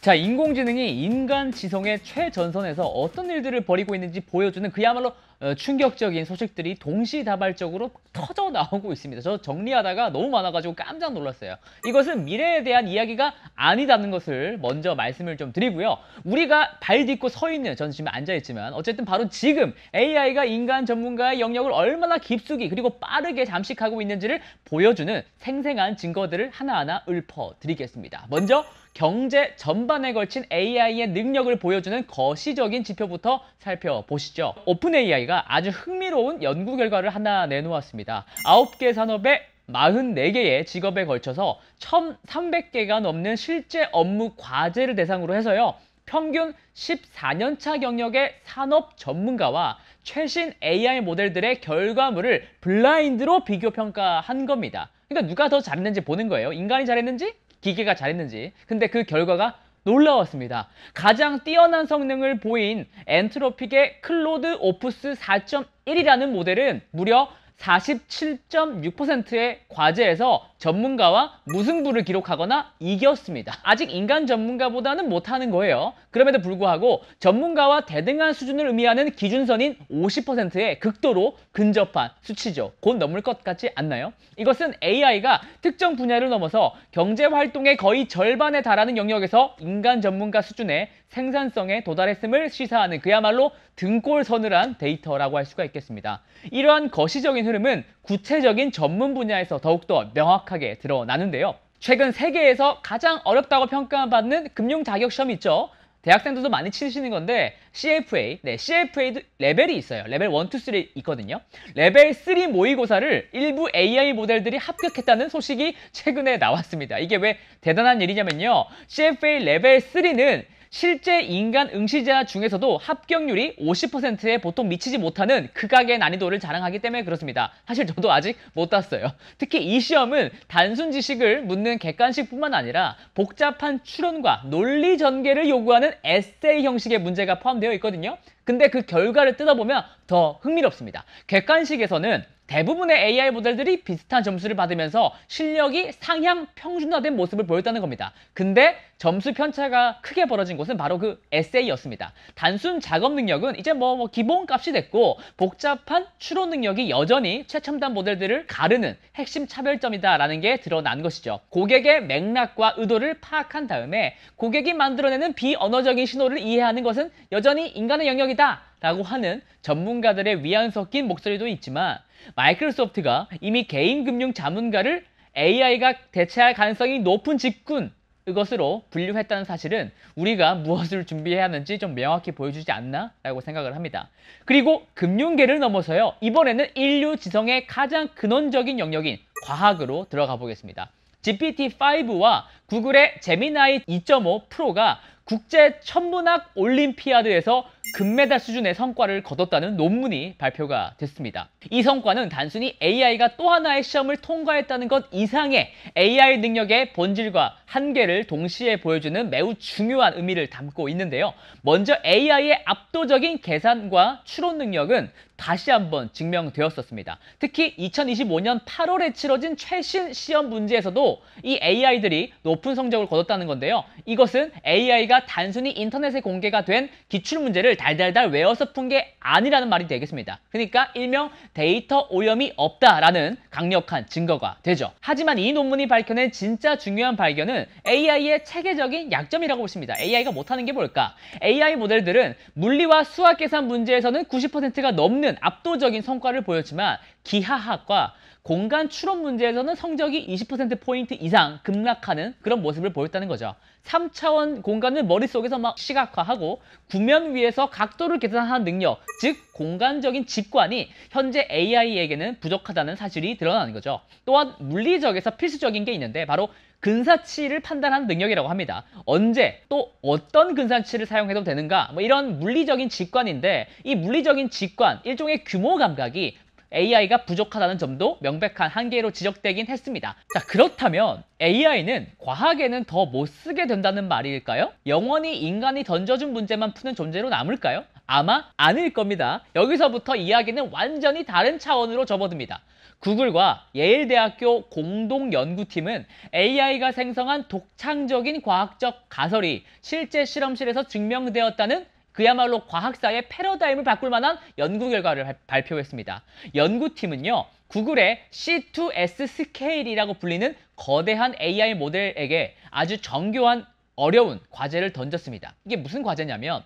자 인공지능이 인간 지성의 최전선에서 어떤 일들을 벌이고 있는지 보여주는 그야말로 어, 충격적인 소식들이 동시다발적으로 터져 나오고 있습니다. 저 정리하다가 너무 많아가지고 깜짝 놀랐어요. 이것은 미래에 대한 이야기가 아니다는 것을 먼저 말씀을 좀 드리고요. 우리가 발 딛고 서 있는, 저는 지금 앉아있지만 어쨌든 바로 지금 AI가 인간 전문가의 영역을 얼마나 깊숙이 그리고 빠르게 잠식하고 있는지를 보여주는 생생한 증거들을 하나하나 읊어드리겠습니다. 먼저 경제 전반에 걸친 AI의 능력을 보여주는 거시적인 지표부터 살펴보시죠. 오픈 AI가 저희가 아주 흥미로운 연구 결과를 하나 내놓았습니다. 9개 산업에 44개의 직업에 걸쳐서 1,300개가 넘는 실제 업무 과제를 대상으로 해서요. 평균 14년차 경력의 산업 전문가와 최신 AI 모델들의 결과물을 블라인드로 비교 평가한 겁니다. 그러니까 누가 더 잘했는지 보는 거예요. 인간이 잘했는지 기계가 잘했는지. 근데 그 결과가 놀라웠습니다. 가장 뛰어난 성능을 보인 엔트로픽의 클로드 오프스 4.1이라는 모델은 무려 47.6%의 과제에서 전문가와 무승부를 기록하거나 이겼습니다. 아직 인간 전문가보다는 못하는 거예요. 그럼에도 불구하고 전문가와 대등한 수준을 의미하는 기준선인 50%에 극도로 근접한 수치죠. 곧 넘을 것 같지 않나요? 이것은 AI가 특정 분야를 넘어서 경제 활동의 거의 절반에 달하는 영역에서 인간 전문가 수준의 생산성에 도달했음을 시사하는 그야말로 등골 서늘한 데이터라고 할 수가 있겠습니다. 이러한 거시적인 흐름은 구체적인 전문 분야에서 더욱더 명확 명확하게 드러나는데요. 최근 세계에서 가장 어렵다고 평가받는 금융 자격 시험 있죠. 대학생들도 많이 치시는 건데 CFA, 네, CFA도 레벨이 있어요. 레벨 1, 2, 3 있거든요. 레벨 3 모의고사를 일부 AI 모델들이 합격했다는 소식이 최근에 나왔습니다. 이게 왜 대단한 일이냐면요. CFA 레벨 3는 실제 인간 응시자 중에서도 합격률이 50%에 보통 미치지 못하는 극악의 그 난이도를 자랑하기 때문에 그렇습니다. 사실 저도 아직 못 땄어요. 특히 이 시험은 단순 지식을 묻는 객관식뿐만 아니라 복잡한 추론과 논리 전개를 요구하는 에세이 형식의 문제가 포함되어 있거든요. 근데 그 결과를 뜯어보면 더 흥미롭습니다. 객관식에서는 대부분의 AI 모델들이 비슷한 점수를 받으면서 실력이 상향 평준화된 모습을 보였다는 겁니다. 근데 점수 편차가 크게 벌어진 곳은 바로 그 에세이였습니다. 단순 작업 능력은 이제 뭐, 뭐 기본 값이 됐고 복잡한 추론 능력이 여전히 최첨단 모델들을 가르는 핵심 차별점이다라는 게 드러난 것이죠. 고객의 맥락과 의도를 파악한 다음에 고객이 만들어내는 비언어적인 신호를 이해하는 것은 여전히 인간의 영역이다. 라고 하는 전문가들의 위안 섞인 목소리도 있지만 마이크로소프트가 이미 개인 금융 자문가를 AI가 대체할 가능성이 높은 직군 그것으로 분류했다는 사실은 우리가 무엇을 준비해야 하는지 좀 명확히 보여주지 않나 라고 생각을 합니다. 그리고 금융계를 넘어서요. 이번에는 인류 지성의 가장 근원적인 영역인 과학으로 들어가 보겠습니다. GPT-5와 구글의 제미나이 2.5 프로가 국제 천문학 올림피아드에서 금메달 수준의 성과를 거뒀다는 논문이 발표가 됐습니다. 이 성과는 단순히 AI가 또 하나의 시험을 통과했다는 것 이상의 AI 능력의 본질과 한계를 동시에 보여주는 매우 중요한 의미를 담고 있는데요. 먼저 AI의 압도적인 계산과 추론 능력은 다시 한번 증명되었었습니다. 특히 2025년 8월에 치러진 최신 시험 문제에서도 이 AI들이 높은 성적을 거뒀다는 건데요. 이것은 AI가 단순히 인터넷에 공개가 된 기출 문제를 달달달 외워서 푼 게 아니라는 말이 되겠습니다. 그러니까 일명 데이터 오염이 없다라는 강력한 증거가 되죠. 하지만 이 논문이 밝혀낸 진짜 중요한 발견은 AI의 체계적인 약점이라고 보십니다. AI가 못하는 게 뭘까? AI 모델들은 물리와 수학 계산 문제에서는 90%가 넘는 없는 압도적인 성과를 보였지만 기하학과 공간 추론 문제에서는 성적이 20%포인트 이상 급락하는 그런 모습을 보였다는 거죠. 3차원 공간을 머릿속에서 막 시각화하고 구면 위에서 각도를 계산하는 능력, 즉 공간적인 직관이 현재 AI에게는 부족하다는 사실이 드러나는 거죠. 또한 물리적에서 필수적인 게 있는데 바로 근사치를 판단하는 능력이라고 합니다. 언제 또 어떤 근사치를 사용해도 되는가 뭐 이런 물리적인 직관인데 이 물리적인 직관 일종의 규모 감각이 AI가 부족하다는 점도 명백한 한계로 지적되긴 했습니다. 자, 그렇다면 AI는 과학에는 더 못 쓰게 된다는 말일까요? 영원히 인간이 던져준 문제만 푸는 존재로 남을까요? 아마 아닐 겁니다. 여기서부터 이야기는 완전히 다른 차원으로 접어듭니다. 구글과 예일대학교 공동연구팀은 AI가 생성한 독창적인 과학적 가설이 실제 실험실에서 증명되었다는 그야말로 과학사의 패러다임을 바꿀 만한 연구 결과를 발표했습니다. 연구팀은요, 구글의 C2S 스케일이라고 불리는 거대한 AI 모델에게 아주 정교한 어려운 과제를 던졌습니다. 이게 무슨 과제냐면,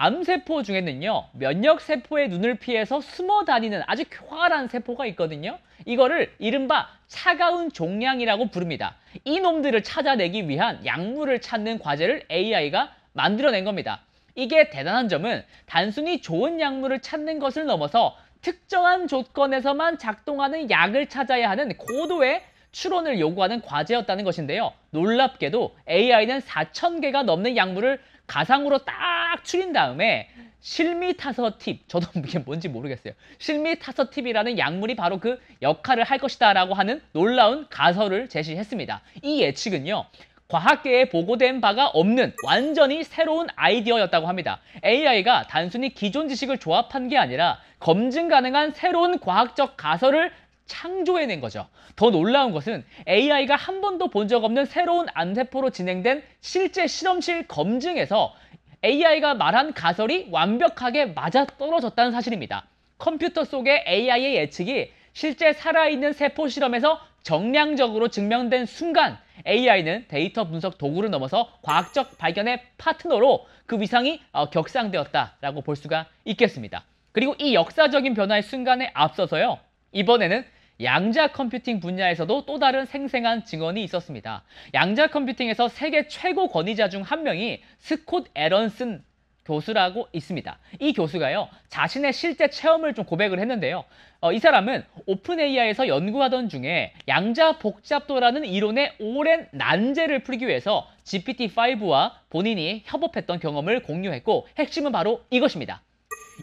암세포 중에는요, 면역세포의 눈을 피해서 숨어 다니는 아주 교활한 세포가 있거든요. 이거를 이른바 차가운 종양이라고 부릅니다. 이놈들을 찾아내기 위한 약물을 찾는 과제를 AI가 만들어낸 겁니다. 이게 대단한 점은 단순히 좋은 약물을 찾는 것을 넘어서 특정한 조건에서만 작동하는 약을 찾아야 하는 고도의 추론을 요구하는 과제였다는 것인데요. 놀랍게도 AI는 4,000개가 넘는 약물을 가상으로 딱 추린 다음에 실미타서 팁, 저도 이게 뭔지 모르겠어요. 실미타서 팁이라는 약물이 바로 그 역할을 할 것이다 라고 하는 놀라운 가설을 제시했습니다. 이 예측은요, 과학계에 보고된 바가 없는 완전히 새로운 아이디어였다고 합니다. AI가 단순히 기존 지식을 조합한 게 아니라 검증 가능한 새로운 과학적 가설을 창조해낸 거죠. 더 놀라운 것은 AI가 한 번도 본 적 없는 새로운 암세포로 진행된 실제 실험실 검증에서 AI가 말한 가설이 완벽하게 맞아떨어졌다는 사실입니다. 컴퓨터 속의 AI의 예측이 실제 살아있는 세포 실험에서 정량적으로 증명된 순간 AI는 데이터 분석 도구를 넘어서 과학적 발견의 파트너로 그 위상이 어, 격상되었다라고 볼 수가 있겠습니다. 그리고 이 역사적인 변화의 순간에 앞서서요. 이번에는 양자 컴퓨팅 분야에서도 또 다른 생생한 증언이 있었습니다. 양자 컴퓨팅에서 세계 최고 권위자 중 한 명이 스콧 에런슨 교수라고 있습니다. 이 교수가요, 자신의 실제 체험을 좀 고백을 했는데요. 어, 이 사람은 오픈 AI에서 연구하던 중에 양자 복잡도라는 이론의 오랜 난제를 풀기 위해서 GPT-5와 본인이 협업했던 경험을 공유했고 핵심은 바로 이것입니다.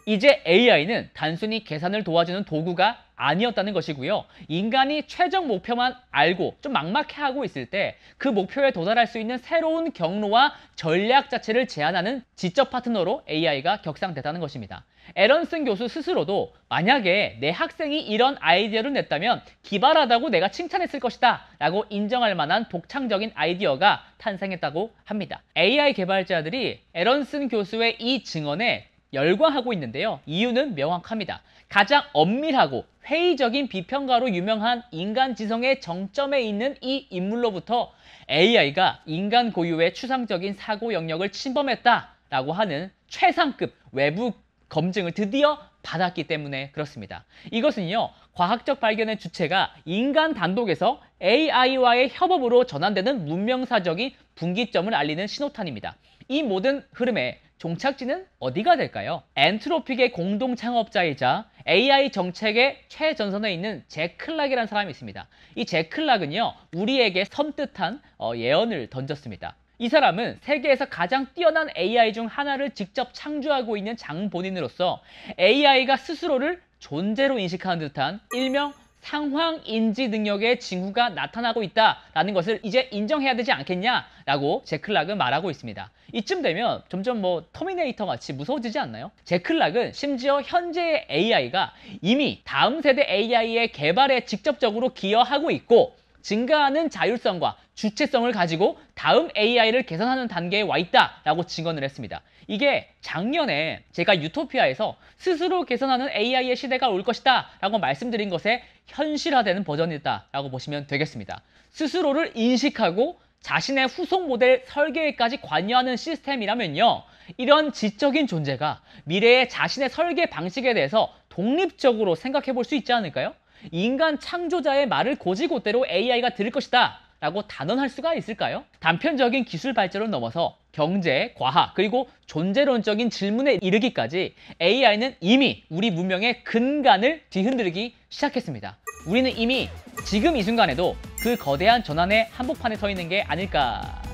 이제 AI는 단순히 계산을 도와주는 도구가 아니었다는 것이고요. 인간이 최종 목표만 알고 좀 막막해하고 있을 때 그 목표에 도달할 수 있는 새로운 경로와 전략 자체를 제안하는 지적 파트너로 AI가 격상됐다는 것입니다. 에런슨 교수 스스로도 만약에 내 학생이 이런 아이디어를 냈다면 기발하다고 내가 칭찬했을 것이다 라고 인정할 만한 독창적인 아이디어가 탄생했다고 합니다. AI 개발자들이 에런슨 교수의 이 증언에 열광하고 있는데요. 이유는 명확합니다. 가장 엄밀하고 회의적인 비평가로 유명한 인간 지성의 정점에 있는 이 인물로부터 AI가 인간 고유의 추상적인 사고 영역을 침범했다라고 하는 최상급 외부 검증을 드디어 받았기 때문에 그렇습니다. 이것은요, 과학적 발견의 주체가 인간 단독에서 AI와의 협업으로 전환되는 문명사적인 분기점을 알리는 신호탄입니다. 이 모든 흐름에 종착지는 어디가 될까요? 엔트로픽의 공동 창업자이자 AI 정책의 최전선에 있는 제클락이라는 사람이 있습니다. 이 제클락은요, 우리에게 섬뜩한 어, 예언을 던졌습니다. 이 사람은 세계에서 가장 뛰어난 AI 중 하나를 직접 창조하고 있는 장본인으로서 AI가 스스로를 존재로 인식하는 듯한 일명 상황 인지 능력의 징후가 나타나고 있다라는 것을 이제 인정해야 되지 않겠냐라고 제클락은 말하고 있습니다. 이쯤 되면 점점 뭐 터미네이터 같이 무서워지지 않나요? 제클락은 심지어 현재의 AI가 이미 다음 세대 AI의 개발에 직접적으로 기여하고 있고 증가하는 자율성과 주체성을 가지고 다음 AI를 개선하는 단계에 와 있다라고 증언을 했습니다. 이게 작년에 제가 유토피아에서 스스로 개선하는 AI의 시대가 올 것이다 라고 말씀드린 것에 현실화되는 버전이다 라고 보시면 되겠습니다. 스스로를 인식하고 자신의 후속 모델 설계에까지 관여하는 시스템이라면요. 이런 지적인 존재가 미래의 자신의 설계 방식에 대해서 독립적으로 생각해 볼 수 있지 않을까요? 인간 창조자의 말을 고지고대로 AI가 들을 것이다 라고 단언할 수가 있을까요? 단편적인 기술 발전을 넘어서 경제, 과학, 그리고 존재론적인 질문에 이르기까지 AI는 이미 우리 문명의 근간을 뒤흔들기 시작했습니다. 우리는 이미 지금 이 순간에도 그 거대한 전환의 한복판에 서 있는 게 아닐까